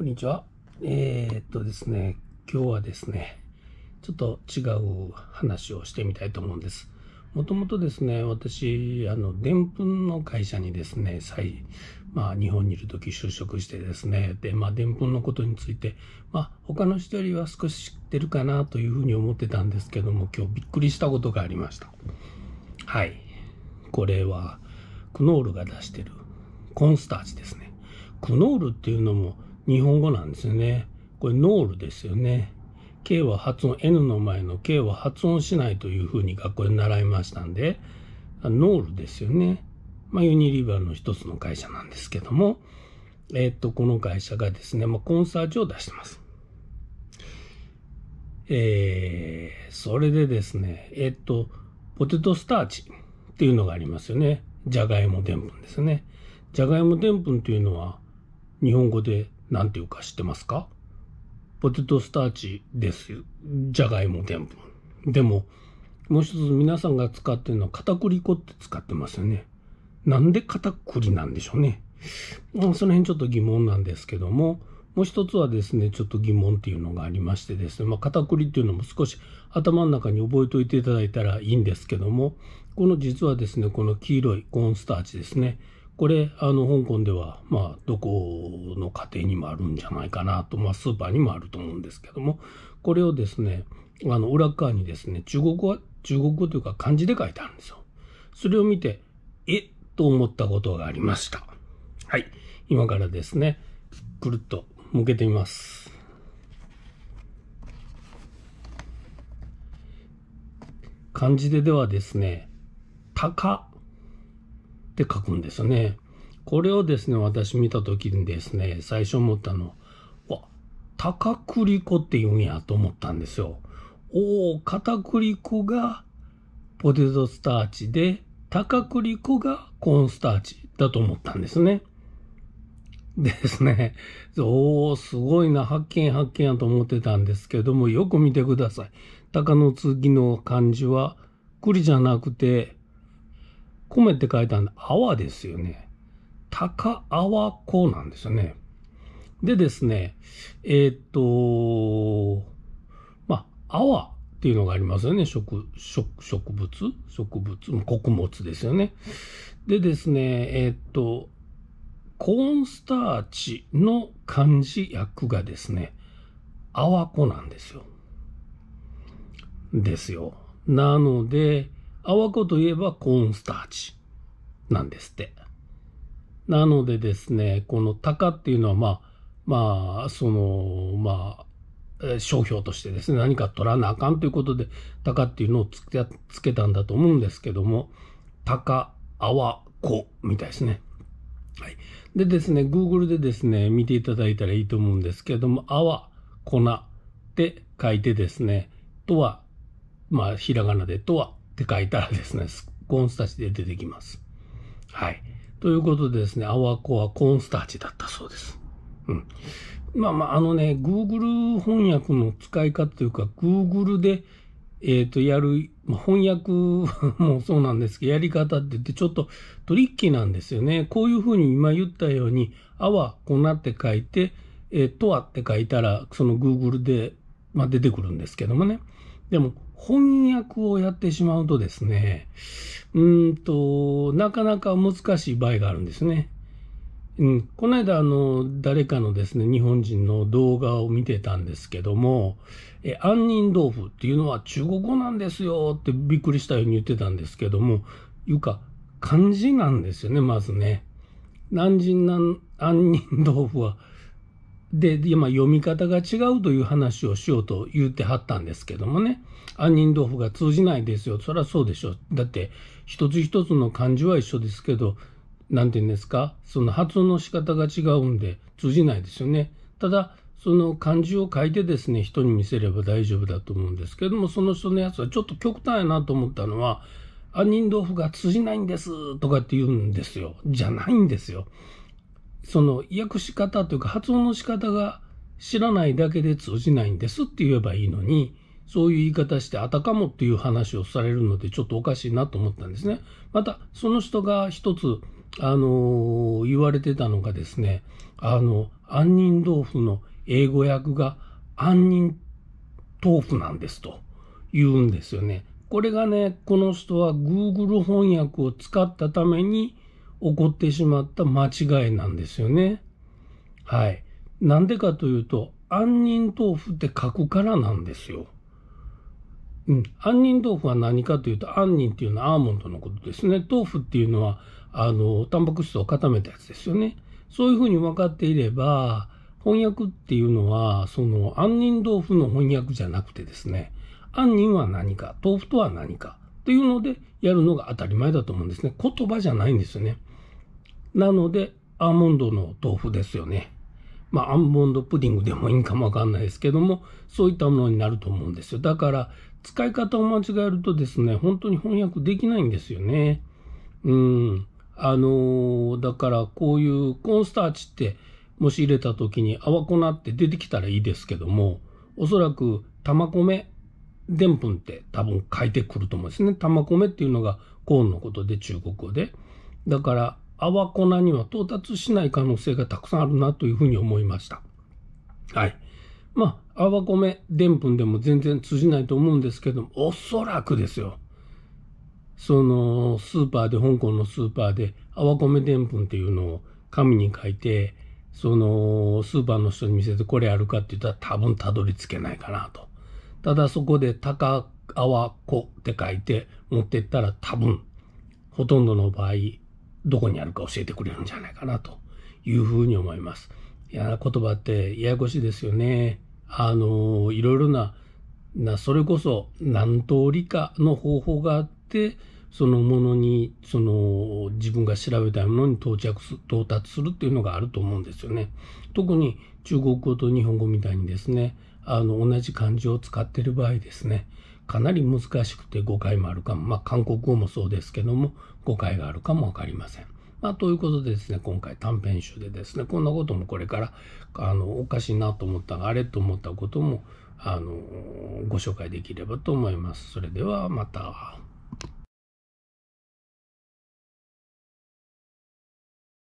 こんにちは。えー、っとですね、今日はですね、ちょっと違う話をしてみたいと思うんです。もともとですね、私、あの、でんぷんの会社にですね、再、まあ、日本にいる時就職してですね、で、まあ、でんぷんのことについて、まあ、他の人よりは少し知ってるかなというふうに思ってたんですけども、今日びっくりしたことがありました。はい。これは、クノールが出してる、コンスターチですね。クノールっていうのも、日本語なんですよね。これノールですよね。K は発音、N の前の K は発音しないというふうに学校で習いましたんで、ノールですよね。まあ、ユニリバーの一つの会社なんですけども、えっと、この会社がですね、まあ、コンサートを出してます。えー、それでですね、えっと、ポテトスターチっていうのがありますよね。じゃがいもでんぷんですね。じゃがいもでんぷんというのは、日本語で何ていうか知ってますかポテトスターチですよ。じゃがいもでんぷん。でも、もう一つ皆さんが使ってるのは片栗粉って使ってますよね。なんで片栗なんでしょうね。その辺ちょっと疑問なんですけども、もう一つはですね、ちょっと疑問っていうのがありましてですね、まあ、片栗っていうのも少し頭の中に覚えておいていただいたらいいんですけども、この実はですね、この黄色いコーンスターチですね、これ、あの、香港では、まあ、どこの家庭にもあるんじゃないかなと、まあ、スーパーにもあると思うんですけども、これをですね、あの、裏側にですね、中国語、中国語というか漢字で書いてあるんですよ。それを見て、えと思ったことがありました。はい。今からですね、くるっと向けてみます。漢字でではですね、高って書くんですね。これをですね、私見た時にですね、最初思ったの、わ、高栗粉って言うんやと思ったんですよ。おお、片栗粉がポテトスターチで、高栗粉がコーンスターチだと思ったんですね。ですね。おお、すごいな、発見発見やと思ってたんですけども、よく見てください。鷹の次の漢字は栗じゃなくて米って書いたんで、泡ですよね。高泡粉なんですよね。でですね、えー、っと、まあ、泡っていうのがありますよね。食、食、植物植物穀物ですよね。でですね、えー、っと、コーンスターチの漢字訳がですね、泡粉なんですよ。ですよ。なので、泡子といえばコーンスターチなんですって。なのでですね、このタカっていうのはまあ、まあ、その、まあ、商標としてですね、何か取らなあかんということで、タカっていうのをつけつけたんだと思うんですけども、タカ、泡子みたいですね。はい。でですね、Google でですね、見ていただいたらいいと思うんですけども、泡、粉って書いてですね、とは、まあ、ひらがなでとはって書いたらですね、コーンスターチで出てきます。はい。ということでですね、アワコはコーンスターチだったそうです。うん。まあまあ、あのね、Google 翻訳の使い方というか、Google で、えっ、ー、と、やる、まあ、翻訳 もそうなんですけど、やり方って言ってちょっとトリッキーなんですよね。こういうふうに今言ったように、あわ、こなって書いて、えー、とはって書いたら、その Google で、まあ、出てくるんですけどもね。でも、翻訳をやってしまうとですね、うんと、なかなか難しい場合があるんですね。うん、この間、あの、誰かのですね、日本人の動画を見てたんですけども、え、杏仁豆腐っていうのは中国語なんですよってびっくりしたように言ってたんですけども、いうか、漢字なんですよね、まずね。南人なん、杏仁豆腐はで、今読み方が違うという話をしようと言ってはったんですけどもね。杏仁豆腐が通じないですよ。そりゃそうでしょ。だって、一つ一つの漢字は一緒ですけど、なんて言うんですか、その発音の仕方が違うんで通じないですよね。ただ、その漢字を書いてですね、人に見せれば大丈夫だと思うんですけども、その人のやつはちょっと極端やなと思ったのは、杏仁豆腐が通じないんですとかって言うんですよ。じゃないんですよ。その訳し方というか発音の仕方が知らないだけで通じないんですって言えばいいのに、そういう言い方してあたかもっていう話をされるのでちょっとおかしいなと思ったんですね。また、その人が一つ、あのー、言われてたのがですね、あの、杏仁豆腐の英語訳が杏仁豆腐なんですと言うんですよね。これがね、この人は Google 翻訳を使ったために起こってしまった間違いなんですよね。はい。なんでかというと、杏仁豆腐って書くからなんですよ。うん。杏仁豆腐は何かというと、杏仁っていうのはアーモンドのことですね。豆腐っていうのは、あの、タンパク質を固めたやつですよね。そういうふうに分かっていれば、翻訳っていうのは、その、杏仁豆腐の翻訳じゃなくてですね、杏仁は何か、豆腐とは何か、というのでやるのが当たり前だと思うんですね。言葉じゃないんですよね。なので、アーモンドの豆腐ですよね。まあ、アーモンドプディングでもいいかもわかんないですけども、そういったものになると思うんですよ。だから、使い方を間違えるとですね、本当に翻訳できないんですよね。うん。あのー、だからこういうコーンスターチって、もし入れた時に泡粉って出てきたらいいですけども、おそらく玉米、でんぷんって多分書いてくると思うんですね。玉米っていうのがコーンのことで中国語で。だから泡粉には到達しない可能性がたくさんあるなというふうに思いました。はい。まあ、泡米、でんぷんでも全然通じないと思うんですけども、おそらくですよ。その、スーパーで、香港のスーパーで、泡米でんぷんっていうのを紙に書いて、その、スーパーの人に見せて、これあるかって言ったら多分たどり着けないかなと。ただそこで、高泡粉って書いて持ってったら多分、ほとんどの場合、どこにあるか教えてくれるんじゃないかなというふうに思います。いや言葉ってややこしいですよね。あの、いろいろな、な、それこそ何通りかの方法があって、そのものに、その自分が調べたいものに到着す、到達するっていうのがあると思うんですよね。特に中国語と日本語みたいにですね、あの、同じ漢字を使ってる場合ですね。かなり難しくて誤解もあるかも、まあ、韓国語もそうですけども誤解があるかも分かりません。まあ、ということでですね、今回短編集でですね、こんなこともこれから、あの、おかしいなと思ったが、あれと思ったことも、あの、ご紹介できればと思います。それではまた。